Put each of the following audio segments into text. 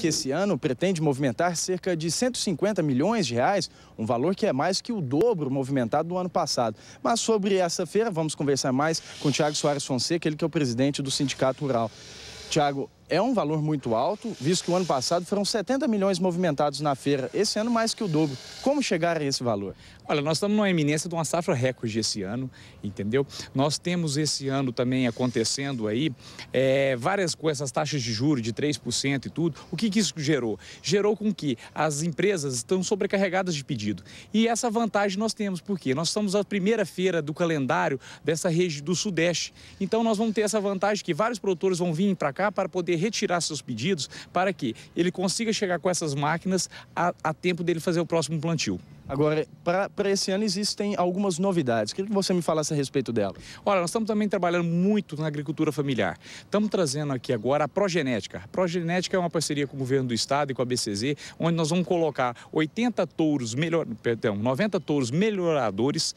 que esse ano pretende movimentar cerca de 150 milhões de reais, um valor que é mais que o dobro movimentado do ano passado. Mas sobre essa feira, vamos conversar mais com o Tiago Soares Fonseca, ele que é o presidente do Sindicato Rural. Tiago, é um valor muito alto, visto que o ano passado foram 70 milhões movimentados na feira, esse ano mais que o dobro. Como chegar a esse valor? Olha, nós estamos numa eminência de uma safra recorde esse ano, entendeu? Nós temos esse ano também acontecendo aí é, várias com essas taxas de juros de 3% e tudo. O que, que isso gerou? Gerou com que as empresas estão sobrecarregadas de pedido. E essa vantagem nós temos, por quê? nós estamos a primeira feira do calendário dessa região do Sudeste. Então nós vamos ter essa vantagem que vários produtores vão vir para cá para poder retirar seus pedidos para que ele consiga chegar com essas máquinas a, a tempo dele fazer o próximo plantio. Agora, para esse ano existem algumas novidades. Queria que você me falasse a respeito dela. Olha, nós estamos também trabalhando muito na agricultura familiar. Estamos trazendo aqui agora a progenética. A progenética é uma parceria com o governo do estado e com a BCZ, onde nós vamos colocar 80 touros, melhor, perdão, 90 touros melhoradores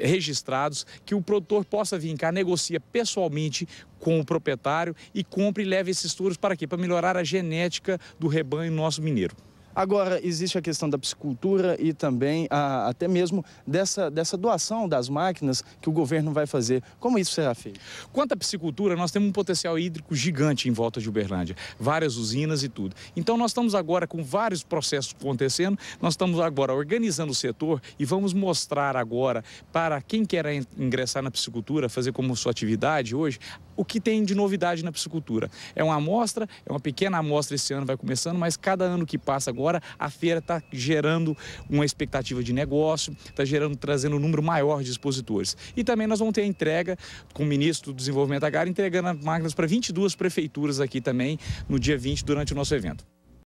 registrados, que o produtor possa vir cá, negocia pessoalmente com o proprietário e compre e leve esses touros para quê? Para melhorar a genética do rebanho nosso mineiro. Agora, existe a questão da piscicultura e também a, até mesmo dessa, dessa doação das máquinas que o governo vai fazer. Como isso será feito? Quanto à piscicultura, nós temos um potencial hídrico gigante em volta de Uberlândia, várias usinas e tudo. Então, nós estamos agora com vários processos acontecendo, nós estamos agora organizando o setor e vamos mostrar agora para quem quer ingressar na piscicultura, fazer como sua atividade hoje, o que tem de novidade na piscicultura. É uma amostra, é uma pequena amostra esse ano, vai começando, mas cada ano que passa agora, a feira está gerando uma expectativa de negócio, está gerando, trazendo um número maior de expositores. E também nós vamos ter a entrega com o ministro do Desenvolvimento Agrário, entregando máquinas para 22 prefeituras aqui também no dia 20, durante o nosso evento.